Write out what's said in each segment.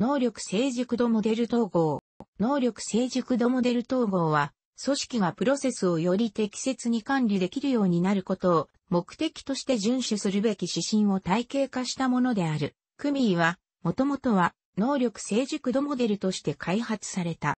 能力成熟度モデル統合。能力成熟度モデル統合は、組織がプロセスをより適切に管理できるようになることを目的として遵守するべき指針を体系化したものである。クミーは、もともとは能力成熟度モデルとして開発された。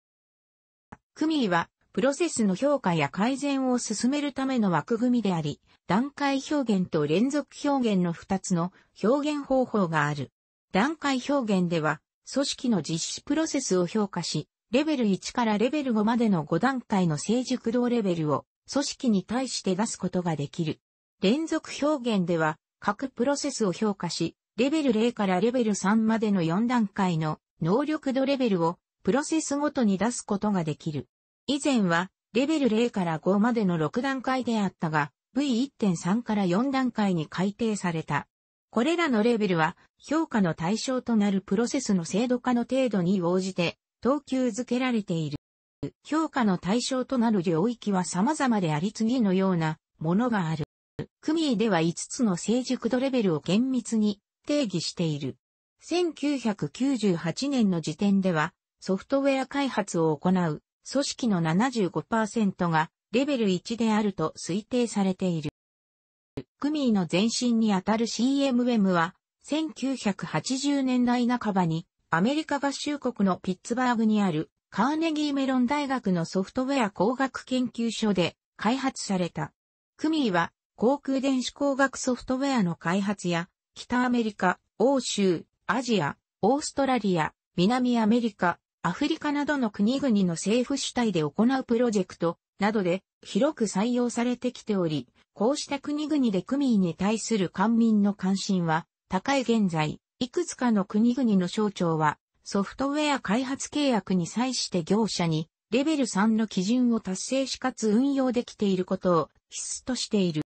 クミーは、プロセスの評価や改善を進めるための枠組みであり、段階表現と連続表現の2つの表現方法がある。段階表現では、組織の実施プロセスを評価し、レベル1からレベル5までの5段階の成熟度レベルを組織に対して出すことができる。連続表現では各プロセスを評価し、レベル0からレベル3までの4段階の能力度レベルをプロセスごとに出すことができる。以前はレベル0から5までの6段階であったが、V1.3 から4段階に改定された。これらのレベルは評価の対象となるプロセスの精度化の程度に応じて等級づけられている。評価の対象となる領域は様々であり次のようなものがある。クミーでは5つの成熟度レベルを厳密に定義している。1998年の時点ではソフトウェア開発を行う組織の75%がレベル1であると推定されている。クミーの前身にあたる CMM は、1980年代半ばに、アメリカ合衆国のピッツバーグにある、カーネギーメロン大学のソフトウェア工学研究所で開発された。クミーは、航空電子工学ソフトウェアの開発や、北アメリカ、欧州、アジア、オーストラリア、南アメリカ、アフリカなどの国々の政府主体で行うプロジェクト、などで広く採用されてきており、こうした国々でクミーに対する官民の関心は高い現在、いくつかの国々の省庁はソフトウェア開発契約に際して業者にレベル3の基準を達成しかつ運用できていることを必須としている。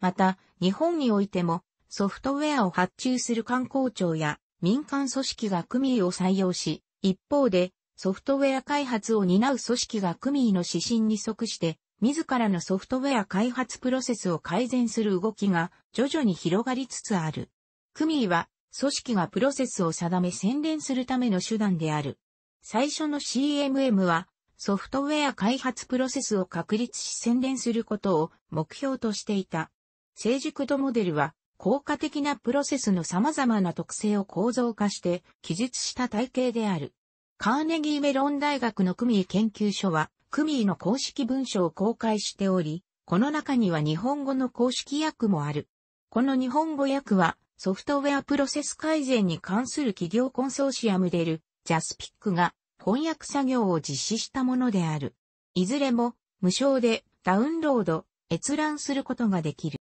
また、日本においてもソフトウェアを発注する観光庁や民間組織が組を採用し、一方でソフトウェア開発を担う組織がクミーの指針に即して、自らのソフトウェア開発プロセスを改善する動きが徐々に広がりつつある。クミーは、組織がプロセスを定め宣伝するための手段である。最初の CMM は、ソフトウェア開発プロセスを確立し宣伝することを目標としていた。成熟度モデルは、効果的なプロセスの様々な特性を構造化して記述した体系である。カーネギーメロン大学のクミー研究所は、クミーの公式文書を公開しており、この中には日本語の公式訳もある。この日本語訳は、ソフトウェアプロセス改善に関する企業コンソーシアムでる、ジャスピックが翻訳作業を実施したものである。いずれも無償でダウンロード、閲覧することができる。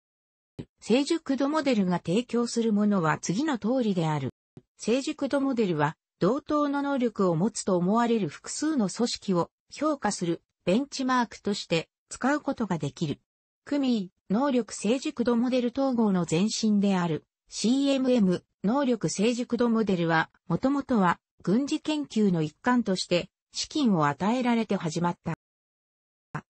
成熟度モデルが提供するものは次の通りである。成熟度モデルは同等の能力を持つと思われる複数の組織を評価するベンチマークとして使うことができる。クミー、能力成熟度モデル統合の前身である CMM、能力成熟度モデルは、もともとは軍事研究の一環として資金を与えられて始まった。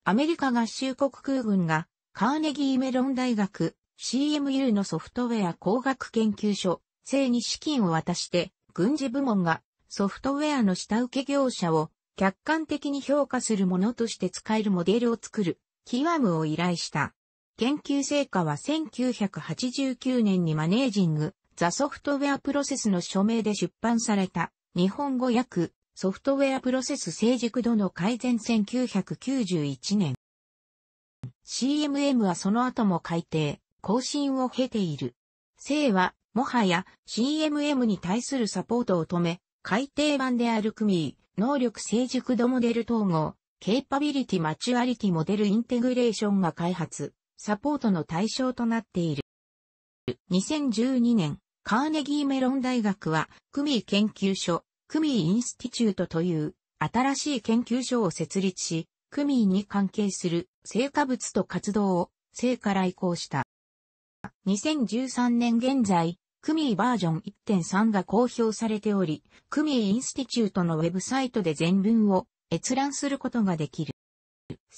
アメリカ合衆国空軍がカーネギーメロン大学 CMU のソフトウェア工学研究所、生に資金を渡して軍事部門がソフトウェアの下請け業者を客観的に評価するものとして使えるモデルを作る、キワムを依頼した。研究成果は1989年にマネージング、ザ・ソフトウェアプロセスの署名で出版された、日本語訳、ソフトウェアプロセス成熟度の改善1991年。CMM はその後も改定、更新を経ている。生はもはや CMM に対するサポートを止め、改訂版であるクミー、能力成熟度モデル統合、ケーパビリティマチュアリティモデルインテグレーションが開発、サポートの対象となっている。2012年、カーネギーメロン大学は、クミー研究所、クミーインスティチュートという新しい研究所を設立し、クミーに関係する成果物と活動を生から移行した。2013年現在、クミーバージョン1.3が公表されており、クミーインスティチュートのウェブサイトで全文を閲覧することができる。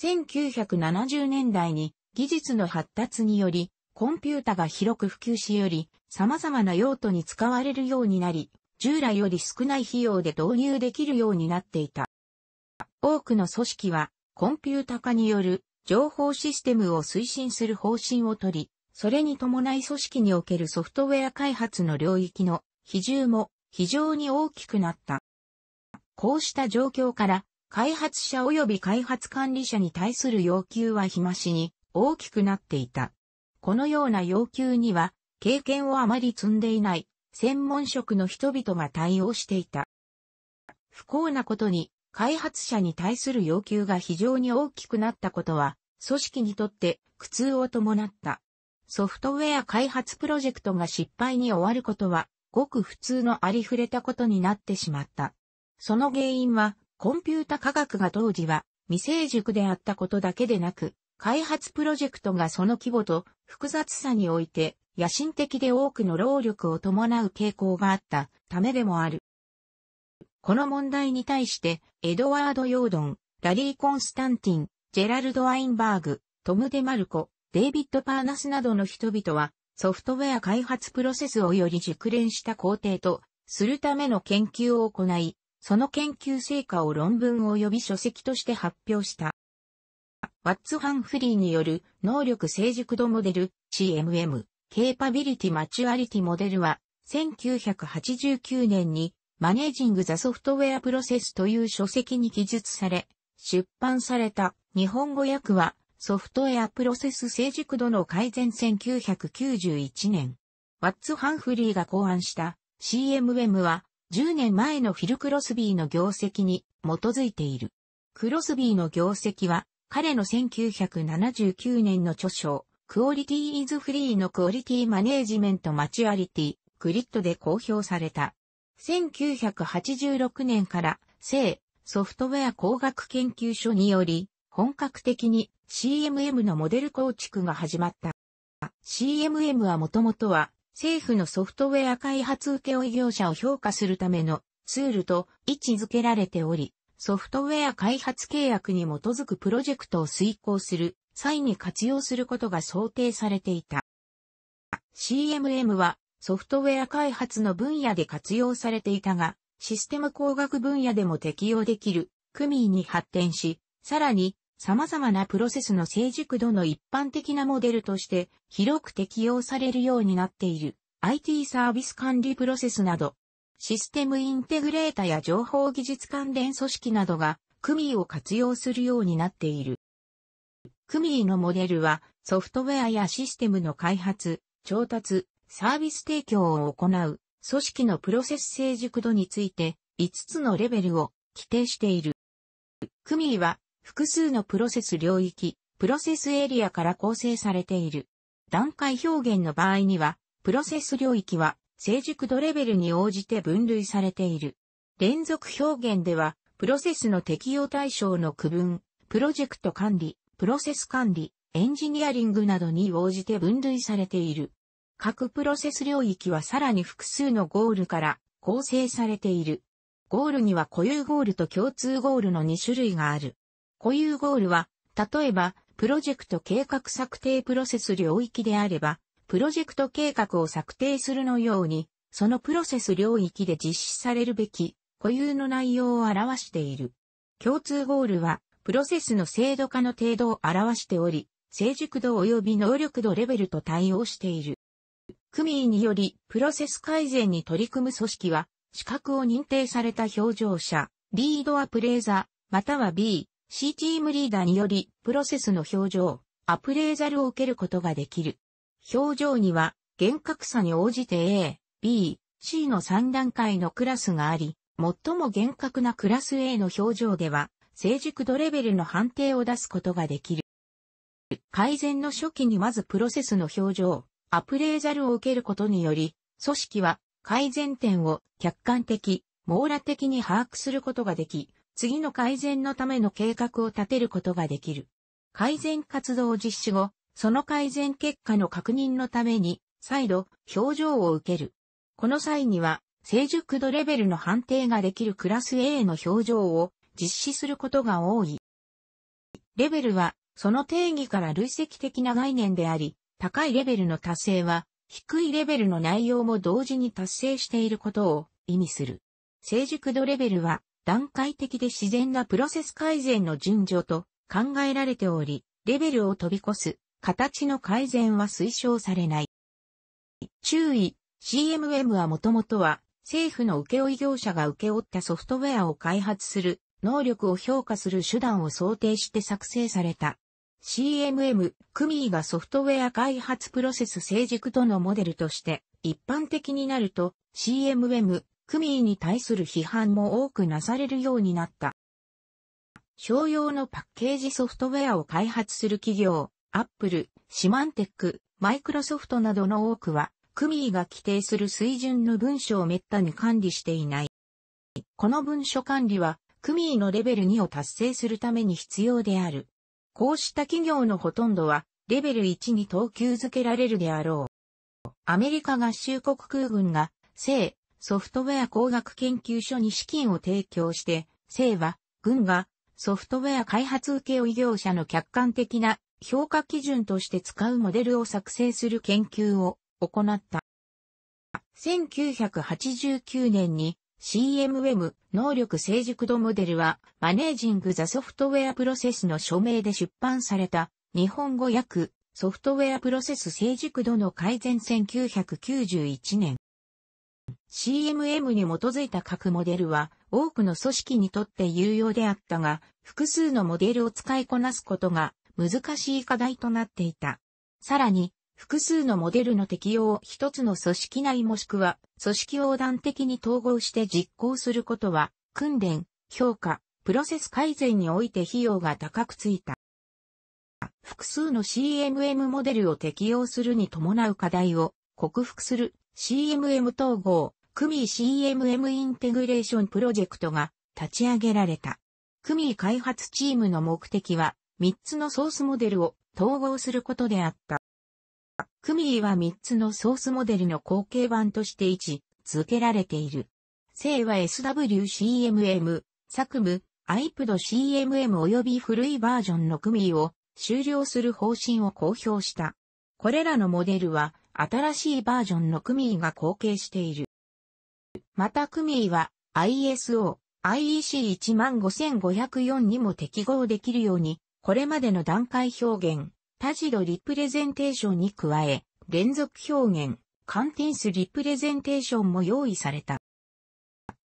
1970年代に技術の発達により、コンピュータが広く普及しより、様々な用途に使われるようになり、従来より少ない費用で導入できるようになっていた。多くの組織は、コンピュータ化による情報システムを推進する方針をとり、それに伴い組織におけるソフトウェア開発の領域の比重も非常に大きくなった。こうした状況から、開発者及び開発管理者に対する要求は日増しに大きくなっていた。このような要求には、経験をあまり積んでいない専門職の人々が対応していた。不幸なことに、開発者に対する要求が非常に大きくなったことは、組織にとって苦痛を伴った。ソフトウェア開発プロジェクトが失敗に終わることは、ごく普通のありふれたことになってしまった。その原因は、コンピュータ科学が当時は未成熟であったことだけでなく、開発プロジェクトがその規模と複雑さにおいて野心的で多くの労力を伴う傾向があったためでもある。この問題に対して、エドワード・ヨードン、ラリー・コンスタンティン、ジェラルド・ワインバーグ、トム・デ・マルコ、デイビッド・パーナスなどの人々は、ソフトウェア開発プロセスをより熟練した工程と、するための研究を行い、その研究成果を論文及び書籍として発表した。ワッツ・ハンフリーによる能力成熟度モデル CMM ケーパビリティマチュアリティモデルは1989年にマネージング・ザ・ソフトウェア・プロセスという書籍に記述され出版された日本語訳はソフトウェアプロセス成熟度の改善1991年。ワッツ・ハンフリーが考案した CMM は10年前のフィル・クロスビーの業績に基づいている。クロスビーの業績は彼の1979年の著書クオリティ・イズ・フリーのクオリティ・マネージメント・マチュアリティ、グリッドで公表された。1986年から、聖ソフトウェア工学研究所により、本格的に CMM のモデル構築が始まった。CMM はもともとは政府のソフトウェア開発請負業者を評価するためのツールと位置づけられており、ソフトウェア開発契約に基づくプロジェクトを遂行する際に活用することが想定されていた。CMM はソフトウェア開発の分野で活用されていたが、システム工学分野でも適用できる、クに発展し、さらに様々なプロセスの成熟度の一般的なモデルとして広く適用されるようになっている IT サービス管理プロセスなどシステムインテグレータや情報技術関連組織などがクミーを活用するようになっている。クミーのモデルはソフトウェアやシステムの開発、調達、サービス提供を行う組織のプロセス成熟度について5つのレベルを規定している。クミーは複数のプロセス領域、プロセスエリアから構成されている。段階表現の場合には、プロセス領域は成熟度レベルに応じて分類されている。連続表現では、プロセスの適用対象の区分、プロジェクト管理、プロセス管理、エンジニアリングなどに応じて分類されている。各プロセス領域はさらに複数のゴールから構成されている。ゴールには固有ゴールと共通ゴールの2種類がある。固有ゴールは、例えば、プロジェクト計画策定プロセス領域であれば、プロジェクト計画を策定するのように、そのプロセス領域で実施されるべき固有の内容を表している。共通ゴールは、プロセスの精度化の程度を表しており、成熟度及び能力度レベルと対応している。組員により、プロセス改善に取り組む組織は、資格を認定された表情者、リードアプレーザー、または B、C チームリーダーにより、プロセスの表情、アプレーザルを受けることができる。表情には、厳格さに応じて A、B、C の3段階のクラスがあり、最も厳格なクラス A の表情では、成熟度レベルの判定を出すことができる。改善の初期にまずプロセスの表情、アプレーザルを受けることにより、組織は改善点を客観的、網羅的に把握することができ、次の改善のための計画を立てることができる。改善活動実施後、その改善結果の確認のために、再度、表情を受ける。この際には、成熟度レベルの判定ができるクラス A の表情を実施することが多い。レベルは、その定義から累積的な概念であり、高いレベルの達成は、低いレベルの内容も同時に達成していることを意味する。成熟度レベルは、段階的で自然なプロセス改善の順序と考えられており、レベルを飛び越す形の改善は推奨されない。注意、CMM はもともとは政府の請負業者が請け負ったソフトウェアを開発する能力を評価する手段を想定して作成された。CMM、クミーがソフトウェア開発プロセス成熟度のモデルとして一般的になると CMM、クミーに対する批判も多くなされるようになった。商用のパッケージソフトウェアを開発する企業、アップル、シマンテック、マイクロソフトなどの多くは、クミーが規定する水準の文書を滅多に管理していない。この文書管理は、クミーのレベル2を達成するために必要である。こうした企業のほとんどは、レベル1に等級づけられるであろう。アメリカ合衆国空軍が、性、ソフトウェア工学研究所に資金を提供して、政は、軍が、ソフトウェア開発請負業者の客観的な評価基準として使うモデルを作成する研究を行った。1989年に CMM 能力成熟度モデルはマネージング・ザ・ソフトウェア・プロセスの署名で出版された日本語訳ソフトウェアプロセス成熟度の改善1991年 CMM に基づいた各モデルは多くの組織にとって有用であったが、複数のモデルを使いこなすことが難しい課題となっていた。さらに、複数のモデルの適用を一つの組織内もしくは組織横断的に統合して実行することは訓練、評価、プロセス改善において費用が高くついた。複数の CMM モデルを適用するに伴う課題を克服する CMM 統合クミー CMM インテグレーションプロジェクトが立ち上げられた。クミー開発チームの目的は3つのソースモデルを統合することであった。クミーは3つのソースモデルの後継版として位置続けられている。正は SWCMM、サクム、アイプド CMM 及び古いバージョンのクミーを終了する方針を公表した。これらのモデルは新しいバージョンのクミーが後継している。また組位は ISO、IEC15504 にも適合できるように、これまでの段階表現、タジドリプレゼンテーションに加え、連続表現、カンティンスリプレゼンテーションも用意された。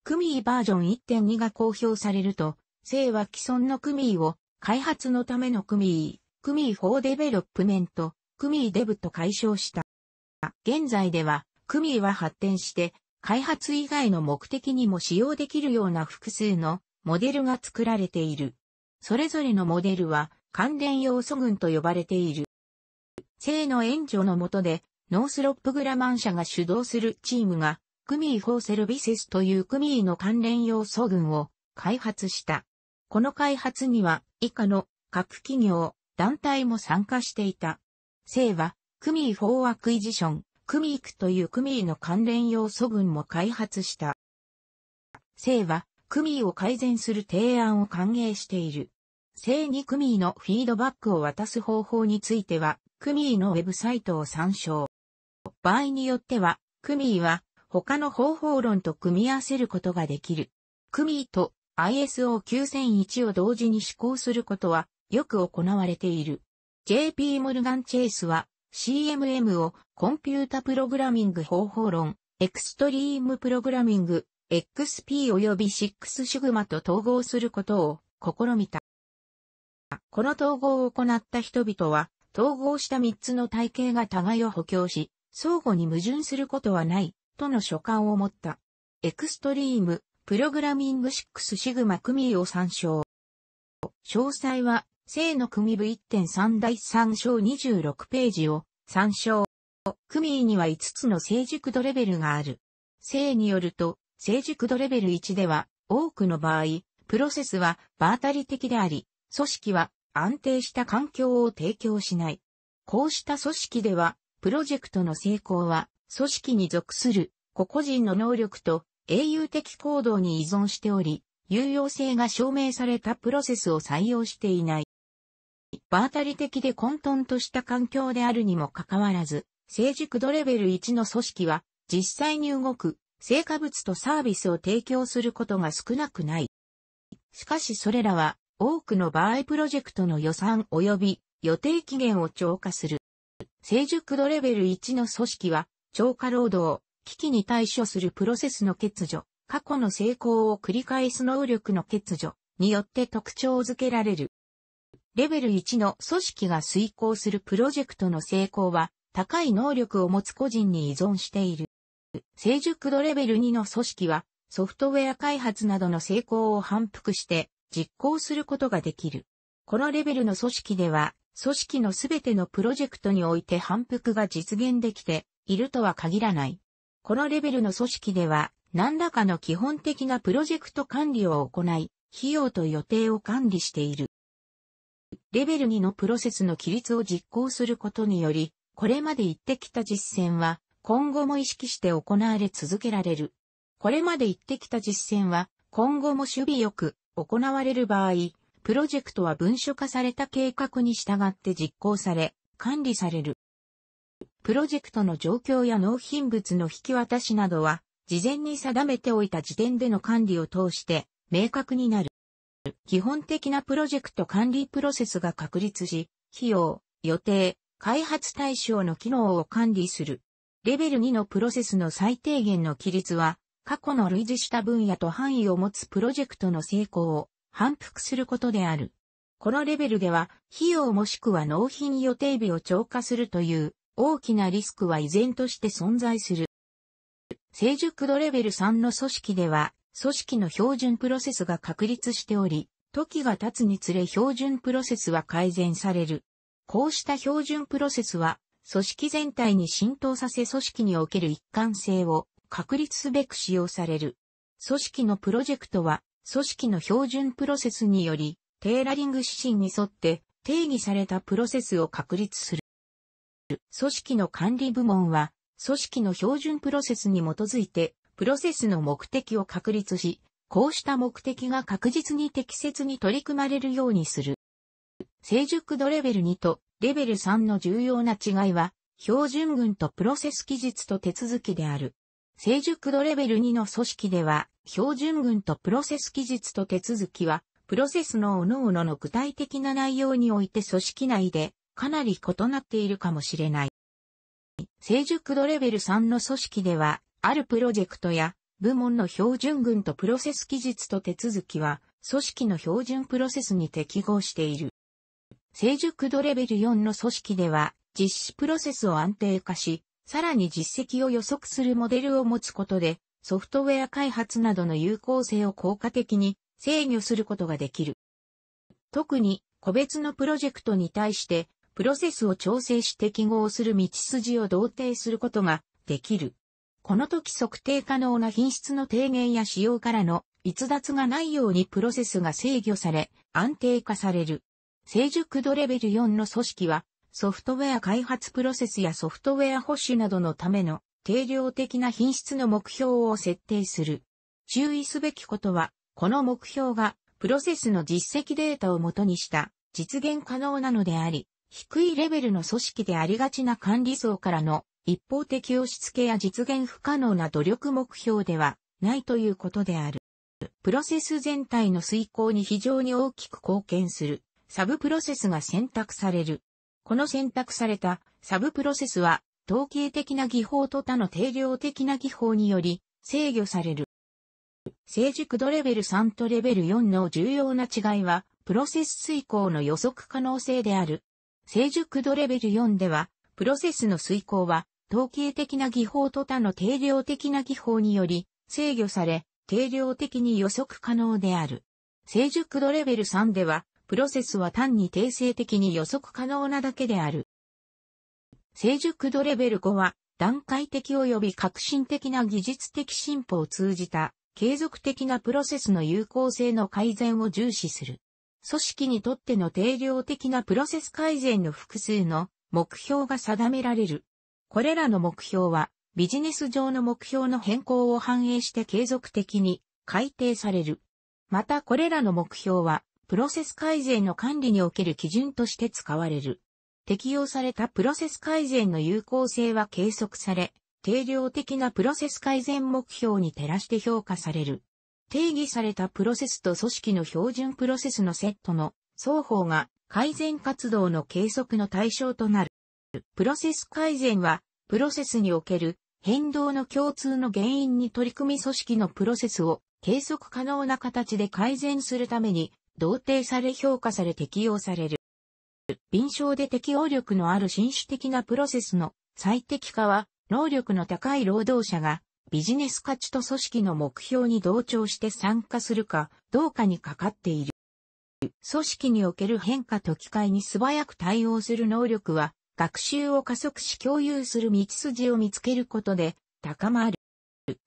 組位バージョン1.2が公表されると、生は既存の組位を開発のための組位、組位4デベロップメント、組位デブと解消した。現在では、組位は発展して、開発以外の目的にも使用できるような複数のモデルが作られている。それぞれのモデルは関連要素群と呼ばれている。性の援助の下で、ノースロップグラマン社が主導するチームが、クミーフォーセルビセスというクミーの関連要素群を開発した。この開発には以下の各企業、団体も参加していた。性は、クミーフォーアクイジション、クミークというクミーの関連要素群も開発した。生は、クミーを改善する提案を歓迎している。生にクミーのフィードバックを渡す方法については、クミーのウェブサイトを参照。場合によっては、クミーは他の方法論と組み合わせることができる。クミーと ISO9001 を同時に施行することはよく行われている。JP モルガン・チェイスは CMM をコンピュータプログラミング方法論、エクストリームプログラミング、XP 及びシックスシグマと統合することを試みた。この統合を行った人々は、統合した3つの体系が互いを補強し、相互に矛盾することはない、との所感を持った。エクストリーム、プログラミング6シグマ組を参照。詳細は正の組部1.3第3章26ページを参照。組には5つの成熟度レベルがある。正によると、成熟度レベル1では、多くの場合、プロセスは場当たり的であり、組織は安定した環境を提供しない。こうした組織では、プロジェクトの成功は、組織に属する個々人の能力と英雄的行動に依存しており、有用性が証明されたプロセスを採用していない。場当たり的で混沌とした環境であるにもかかわらず、成熟度レベル1の組織は、実際に動く、成果物とサービスを提供することが少なくない。しかしそれらは、多くの場合プロジェクトの予算及び予定期限を超過する。成熟度レベル1の組織は、超過労働、危機に対処するプロセスの欠如、過去の成功を繰り返す能力の欠如によって特徴づけられる。レベル1の組織が遂行するプロジェクトの成功は、高い能力を持つ個人に依存している。成熟度レベル2の組織は、ソフトウェア開発などの成功を反復して、実行することができる。このレベルの組織では、組織のすべてのプロジェクトにおいて反復が実現できているとは限らない。このレベルの組織では、何らかの基本的なプロジェクト管理を行い、費用と予定を管理している。レベル2のプロセスの規律を実行することにより、これまで言ってきた実践は、今後も意識して行われ続けられる。これまで言ってきた実践は、今後も守備よく行われる場合、プロジェクトは文書化された計画に従って実行され、管理される。プロジェクトの状況や納品物の引き渡しなどは、事前に定めておいた時点での管理を通して、明確になる。基本的なプロジェクト管理プロセスが確立し、費用、予定、開発対象の機能を管理する。レベル2のプロセスの最低限の規律は、過去の類似した分野と範囲を持つプロジェクトの成功を反復することである。このレベルでは、費用もしくは納品予定日を超過するという大きなリスクは依然として存在する。成熟度レベル3の組織では、組織の標準プロセスが確立しており、時が経つにつれ標準プロセスは改善される。こうした標準プロセスは、組織全体に浸透させ組織における一貫性を確立すべく使用される。組織のプロジェクトは、組織の標準プロセスにより、テーラリング指針に沿って定義されたプロセスを確立する。組織の管理部門は、組織の標準プロセスに基づいてプロセスの目的を確立し、こうした目的が確実に適切に取り組まれるようにする。成熟度レベル2とレベル3の重要な違いは、標準群とプロセス技術と手続きである。成熟度レベル2の組織では、標準群とプロセス技術と手続きは、プロセスの各々の具体的な内容において組織内でかなり異なっているかもしれない。成熟度レベル3の組織では、あるプロジェクトや部門の標準群とプロセス記述と手続きは、組織の標準プロセスに適合している。成熟度レベル4の組織では、実施プロセスを安定化し、さらに実績を予測するモデルを持つことで、ソフトウェア開発などの有効性を効果的に制御することができる。特に、個別のプロジェクトに対して、プロセスを調整して記号する道筋を同定することができる。この時測定可能な品質の低減や使用からの逸脱がないようにプロセスが制御され、安定化される。成熟度レベル4の組織は、ソフトウェア開発プロセスやソフトウェア保守などのための定量的な品質の目標を設定する。注意すべきことは、この目標がプロセスの実績データをもとにした実現可能なのであり、低いレベルの組織でありがちな管理層からの一方的押し付けや実現不可能な努力目標ではないということである。プロセス全体の遂行に非常に大きく貢献するサブプロセスが選択される。この選択されたサブプロセスは統計的な技法と他の定量的な技法により制御される。成熟度レベル3とレベル4の重要な違いは、プロセス遂行の予測可能性である。成熟度レベル4では、プロセスの遂行は統計的な技法と他の定量的な技法により制御され、定量的に予測可能である。成熟度レベル3では、プロセスは単に定性的に予測可能なだけである。成熟度レベル5は、段階的及び革新的な技術的進歩を通じた、継続的なプロセスの有効性の改善を重視する。組織にとっての定量的なプロセス改善の複数の目標が定められる。これらの目標は、ビジネス上の目標の変更を反映して継続的に改定される。またこれらの目標は、プロセス改善の管理における基準として使われる。適用されたプロセス改善の有効性は計測され、定量的なプロセス改善目標に照らして評価される。定義されたプロセスと組織の標準プロセスのセットの双方が改善活動の計測の対象となる。プロセス改善は、プロセスにおける変動の共通の原因に取り組み組織のプロセスを計測可能な形で改善するために、同定され評価され適用される。臨床で適応力のある新種的なプロセスの最適化は、能力の高い労働者がビジネス価値と組織の目標に同調して参加するかどうかにかかっている。組織における変化と機会に素早く対応する能力は、学習を加速し共有する道筋を見つけることで高まる。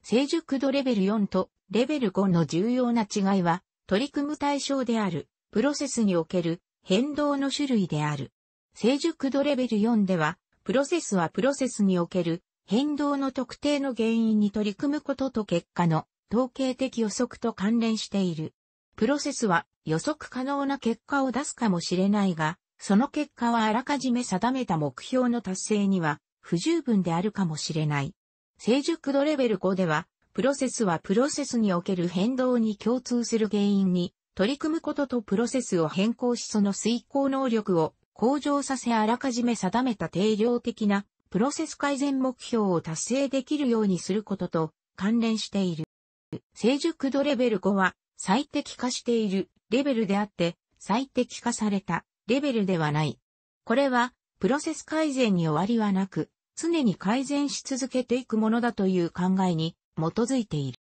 成熟度レベル4とレベル5の重要な違いは取り組む対象であるプロセスにおける変動の種類である。成熟度レベル4ではプロセスはプロセスにおける変動の特定の原因に取り組むことと結果の統計的予測と関連している。プロセスは予測可能な結果を出すかもしれないが、その結果はあらかじめ定めた目標の達成には不十分であるかもしれない。成熟度レベル5では、プロセスはプロセスにおける変動に共通する原因に取り組むこととプロセスを変更しその遂行能力を向上させあらかじめ定めた定量的なプロセス改善目標を達成できるようにすることと関連している。成熟度レベル5は最適化しているレベルであって最適化されたレベルではない。これは、プロセス改善に終わりはなく、常に改善し続けていくものだという考えに基づいている。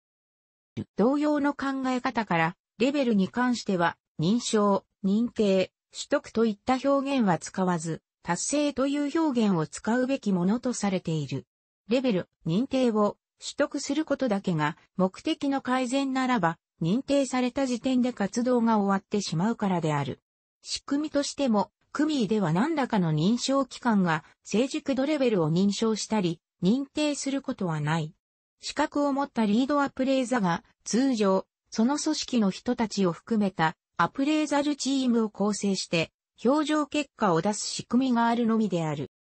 同様の考え方から、レベルに関しては、認証、認定、取得といった表現は使わず、達成という表現を使うべきものとされている。レベル、認定を取得することだけが目的の改善ならば、認定された時点で活動が終わってしまうからである。仕組みとしても、クミーでは何らかの認証機関が成熟度レベルを認証したり、認定することはない。資格を持ったリードアプレーザが通常、その組織の人たちを含めたアプレーザルチームを構成して、表情結果を出す仕組みがあるのみである。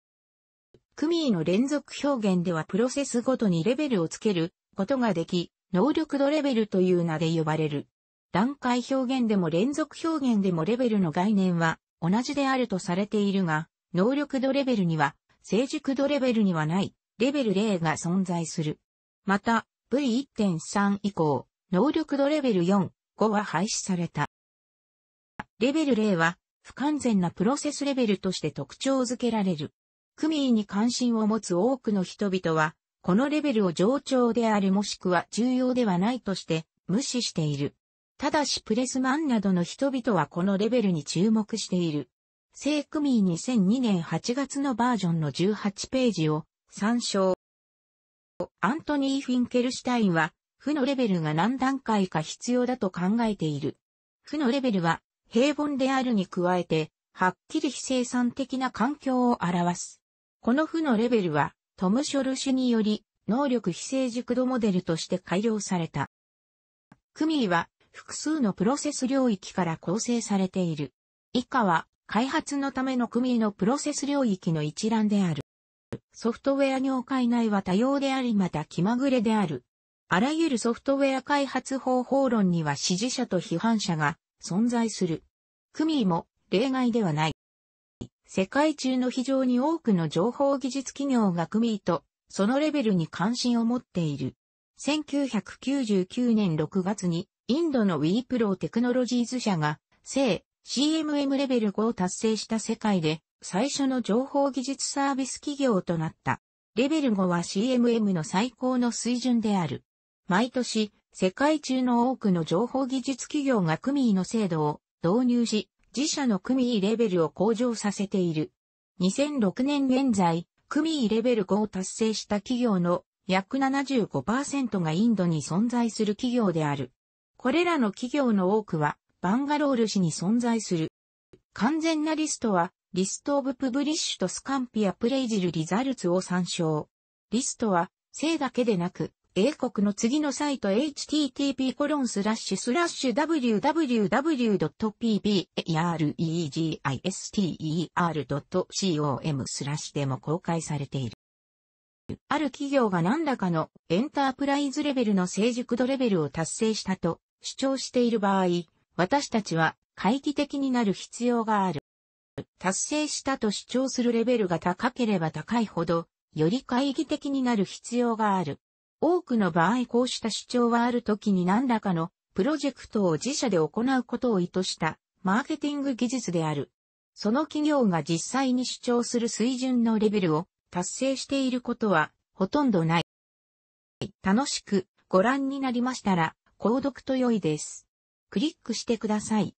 クミーの連続表現ではプロセスごとにレベルをつけることができ、能力度レベルという名で呼ばれる。段階表現でも連続表現でもレベルの概念は同じであるとされているが、能力度レベルには、成熟度レベルにはない、レベル0が存在する。また、V1.3 以降、能力度レベル4、5は廃止された。レベル0は、不完全なプロセスレベルとして特徴づけられる。クミに関心を持つ多くの人々は、このレベルを冗長であるもしくは重要ではないとして、無視している。ただしプレスマンなどの人々はこのレベルに注目している。セイクミー2002年8月のバージョンの18ページを参照。アントニー・フィンケルシュタインは、負のレベルが何段階か必要だと考えている。負のレベルは、平凡であるに加えて、はっきり非生産的な環境を表す。この負のレベルは、トム・ショルシュにより、能力非成熟度モデルとして改良された。クミーは、複数のプロセス領域から構成されている。以下は、開発のための組のプロセス領域の一覧である。ソフトウェア業界内は多様でありまた気まぐれである。あらゆるソフトウェア開発方法論には支持者と批判者が存在する。組も例外ではない。世界中の非常に多くの情報技術企業が組とそのレベルに関心を持っている。1999年6月に、インドの WePro テクノロジーズ社が、正 CMM レベル5を達成した世界で、最初の情報技術サービス企業となった。レベル5は CMM の最高の水準である。毎年、世界中の多くの情報技術企業がクミーの制度を導入し、自社のクミーレベルを向上させている。2006年現在、クミーレベル5を達成した企業の約75%がインドに存在する企業である。これらの企業の多くは、バンガロール市に存在する。完全なリストは、リストオブプブリッシュとスカンピアプレイジルリザルツを参照。リストは、性だけでなく、英国の次のサイト http コロンスラッシュスラッシュ w w w p b r e g i s t e r c o m スラッシュでも公開されている。ある企業が何らかのエンタープライズレベルの成熟度レベルを達成したと主張している場合、私たちは回帰的になる必要がある。達成したと主張するレベルが高ければ高いほど、より懐疑的になる必要がある。多くの場合こうした主張はある時に何らかのプロジェクトを自社で行うことを意図したマーケティング技術である。その企業が実際に主張する水準のレベルを達成していることはほとんどない。楽しくご覧になりましたら、購読と良いです。クリックしてください。